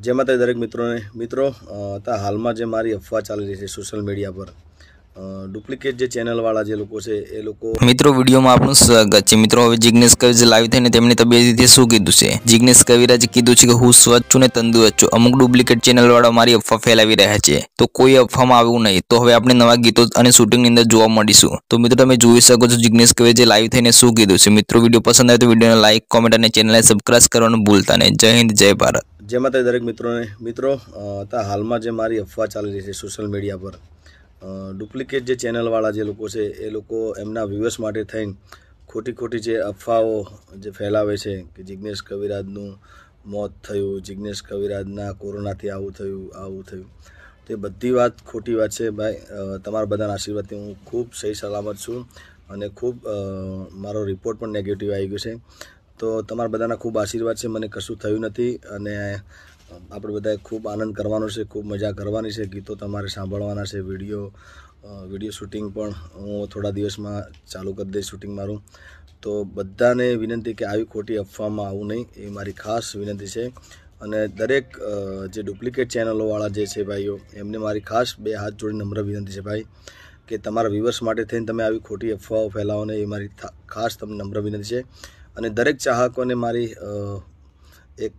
જેમાં તે દરેક મિત્રોને મિત્રો હાલમાં જે મારી અફવા ચાલી રહી છે સોશિયલ મીડિયા પર ડુપ્લિકેટ જે ચેનલવાળા જે લોકો છે એ લોકો મિત્રો વિડીયોમાં આપણું સ્વાગત છે મિત્રો હવે જિગ્નેશ કવિરાજ લાઈવ થઈને તેમની તબિયત રીતે શું કીધું છે જિગ્નેશ કવિરાજે કીધું છે કે હું સ્વચ્છ છું ને તંદુરસ્ત છું અમુક ડુપ્લિકેટ ચેનલવાળા મારી અફવા ફેલાવી રહ્યા છે તો કોઈ અફવામાં આવ્યું નહીં તો હવે આપણે નવા ગીતો અને શૂટિંગની અંદર જોવા મળીશું તો મિત્રો તમે જોઈ શકો છો જિગ્નેશ કવિરાજે લાઈવ થઈને શું કીધું છે મિત્રો વિડીયો પસંદ આવે તો વિડીયોને લાઇક કોમેન્ટ અને ચેનલને સબસ્ક્રાઇબ કરવાનું ભૂલતા નહીં જય હિન્દ જય ભારત જેમાં તે દરેક મિત્રોને મિત્રો હાલમાં જે મારી અફવા ચાલી રહી છે સોશિયલ મીડિયા પર ડુપ્લિકેટ જે ચેનલવાળા જે લોકો છે એ લોકો એમના વ્યૂઅર્સ માટે થઈને ખોટી ખોટી જે અફવાઓ જે ફેલાવે છે કે જિજ્ઞેશ કવિરાજનું મોત થયું જિજ્ઞેશ કવિરાજના કોરોનાથી આવું થયું આવું થયું તે બધી વાત ખોટી વાત છે ભાઈ તમારા બધાના આશીર્વાદથી હું ખૂબ સહી સલામત છું અને ખૂબ મારો રિપોર્ટ પણ નેગેટિવ આવી ગયો છે તો તમારા બધાના ખૂબ આશીર્વાદ છે મને કશું થયું નથી અને આપણે બધાએ ખૂબ આનંદ કરવાનો છે ખૂબ મજા કરવાની છે ગીતો તમારે સાંભળવાના છે વિડીયો વિડીયો શૂટિંગ પણ હું થોડા દિવસમાં ચાલુ કરી દઈશ શૂટિંગ મારું તો બધાને વિનંતી કે આવી ખોટી અફવામાં આવું નહીં એ મારી ખાસ વિનંતી છે અને દરેક જે ડુપ્લિકેટ ચેનલોવાળા જે છે ભાઈઓ એમને મારી ખાસ બે હાથ જોડી નમ્ર વિનંતી છે ભાઈ કે તમારા વ્યૂવર્સ માટે થઈને તમે આવી ખોટી અફવાઓ ફેલાવો ને એ મારી ખાસ તમને નમ્ર વિનંતી છે અને દરેક ચાહકોને મારી એક